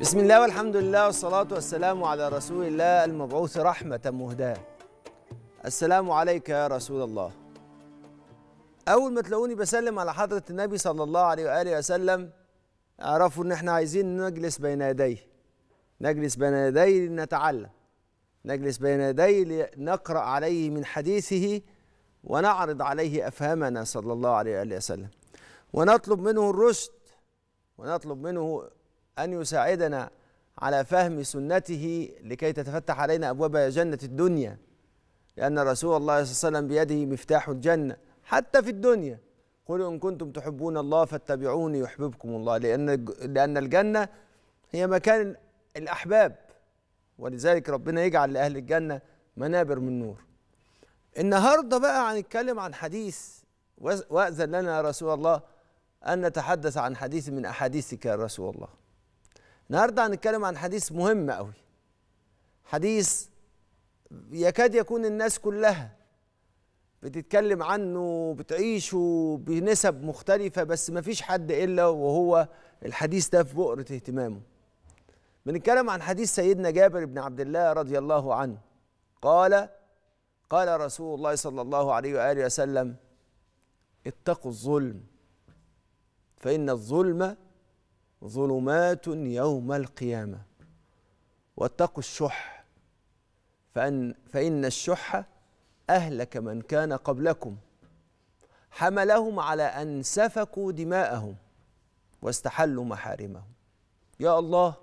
بسم الله والحمد لله والصلاة والسلام على رسول الله المبعوث رحمة مهداة السلام عليك يا رسول الله أول ما تلاقوني بسلم على حضرة النبي صلى الله عليه وآله وسلم اعرفوا إن إحنا عايزين نجلس بين يديه نجلس بين يديه لنتعلم نجلس بين يديه لنقرأ عليه من حديثه ونعرض عليه أفهامنا صلى الله عليه وآله وسلم ونطلب منه الرشد ونطلب منه أن يساعدنا على فهم سنته لكي تتفتح علينا أبواب جنة الدنيا لأن رسول الله صلى الله عليه وسلم بيده مفتاح الجنة حتى في الدنيا قل إن كنتم تحبون الله فاتبعوني يحببكم الله لأن لأن الجنة هي مكان الأحباب ولذلك ربنا يجعل لأهل الجنة منابر من نور النهاردة بقى هنتكلم عن حديث وأذن لنا يا رسول الله أن نتحدث عن حديث من أحاديثك يا رسول الله النهارده هنتكلم عن حديث مهم قوي حديث يكاد يكون الناس كلها بتتكلم عنه بتعيشه بنسب مختلفة بس مفيش حد إلا وهو الحديث ده في بؤرة اهتمامه بنتكلم عن حديث سيدنا جابر بن عبد الله رضي الله عنه قال قال رسول الله صلى الله عليه وآله وسلم اتقوا الظلم فإن الظلم ظلمات يوم القيامة واتقوا الشح فأن فإن الشح أهلك من كان قبلكم حملهم على أن سفكوا دماءهم واستحلوا محارمهم يا الله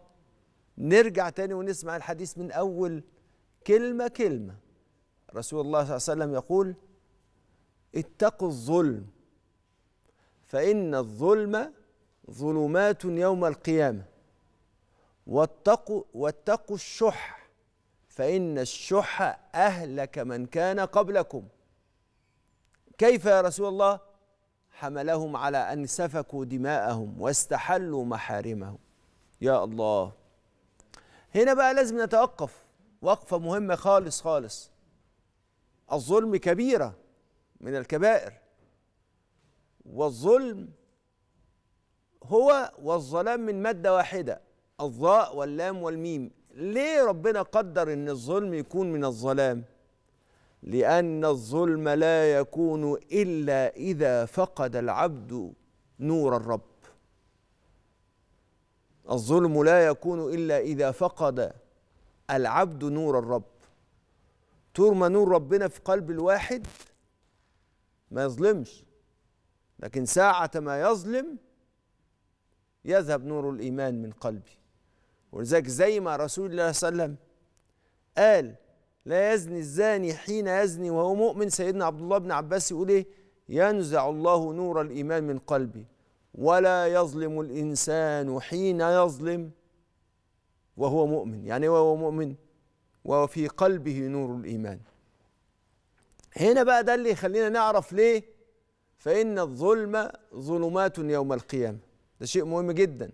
نرجع تاني ونسمع الحديث من أول كلمة كلمة رسول الله صلى الله عليه وسلم يقول اتقوا الظلم فإن الظلم ظلمات يوم القيامة واتقوا واتقوا الشح فإن الشح أهلك من كان قبلكم كيف يا رسول الله حملهم على أن سفكوا دماءهم واستحلوا محارمهم يا الله هنا بقى لازم نتوقف وقفة مهمة خالص خالص الظلم كبيرة من الكبائر والظلم هو والظلام من مادة واحدة الظاء واللام والميم ليه ربنا قدر ان الظلم يكون من الظلام لان الظلم لا يكون الا اذا فقد العبد نور الرب الظلم لا يكون الا اذا فقد العبد نور الرب طول نور ربنا في قلب الواحد ما يظلمش لكن ساعة ما يظلم يذهب نور الإيمان من قلبي ولذلك زي ما رسول الله صلى الله عليه وسلم قال لا يزني الزاني حين يزني وهو مؤمن سيدنا عبد الله بن عباس يقول ايه ينزع الله نور الإيمان من قلبي ولا يظلم الإنسان حين يظلم وهو مؤمن يعني وهو مؤمن وفي قلبه نور الإيمان هنا بقى ده اللي يخلينا نعرف ليه فإن الظلم ظلمات يوم القيامة ده شيء مهم جدا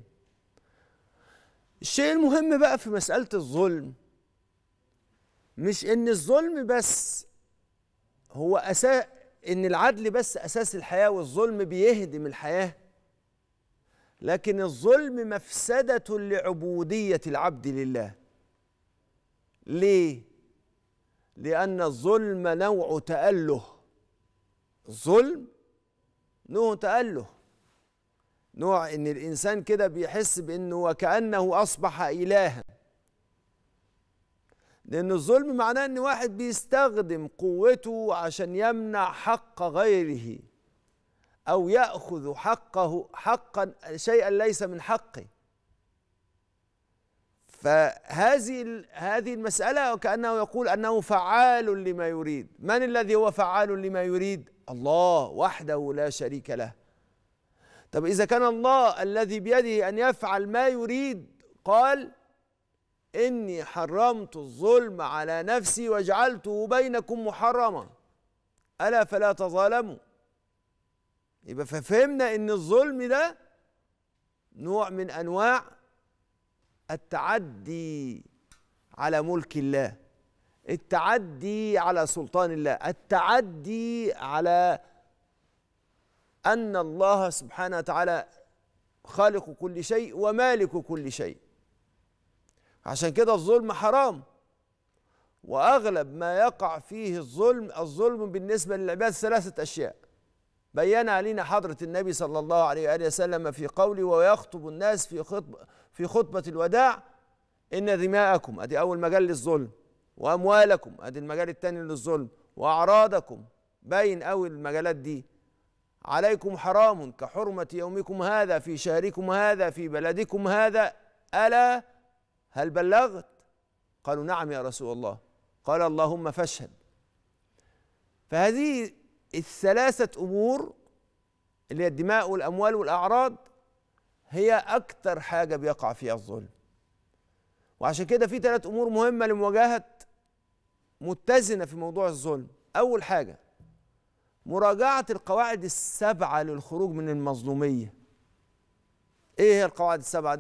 الشيء المهم بقى في مسألة الظلم مش ان الظلم بس هو أساس ان العدل بس أساس الحياة والظلم بيهدم الحياة لكن الظلم مفسدة لعبودية العبد لله ليه؟ لأن الظلم نوع تأله الظلم نوع تأله نوع ان الانسان كده بيحس بانه وكانه اصبح الها لان الظلم معناه ان واحد بيستخدم قوته عشان يمنع حق غيره او ياخذ حقه حقا شيئا ليس من حقه فهذه هذه المساله وكانه يقول انه فعال لما يريد من الذي هو فعال لما يريد الله وحده لا شريك له طب إذا كان الله الذي بيده أن يفعل ما يريد قال إني حرمت الظلم على نفسي وجعلته بينكم محرما ألا فلا تظالموا يبقى ففهمنا إن الظلم ده نوع من أنواع التعدي على ملك الله التعدي على سلطان الله التعدي على أن الله سبحانه وتعالى خالق كل شيء ومالك كل شيء عشان كده الظلم حرام وأغلب ما يقع فيه الظلم الظلم بالنسبة للعباد ثلاثة أشياء بيّن علينا حضرة النبي صلى الله عليه وآله وسلم في قوله ويخطب الناس في خطبة, في خطبة الوداع إن دماءكم أدي أول مجال للظلم وأموالكم أدي المجال الثاني للظلم وأعراضكم باين أوي المجالات دي عليكم حرام كحرمة يومكم هذا في شهركم هذا في بلدكم هذا ألا هل بلغت؟ قالوا نعم يا رسول الله قال اللهم فاشهد فهذه الثلاثة أمور اللي هي الدماء والأموال والأعراض هي أكثر حاجة بيقع فيها الظلم وعشان كده في ثلاث أمور مهمة لمواجهة متزنة في موضوع الظلم أول حاجة مراجعة القواعد السبعة للخروج من المظلومية إيه هي القواعد السبعة دي؟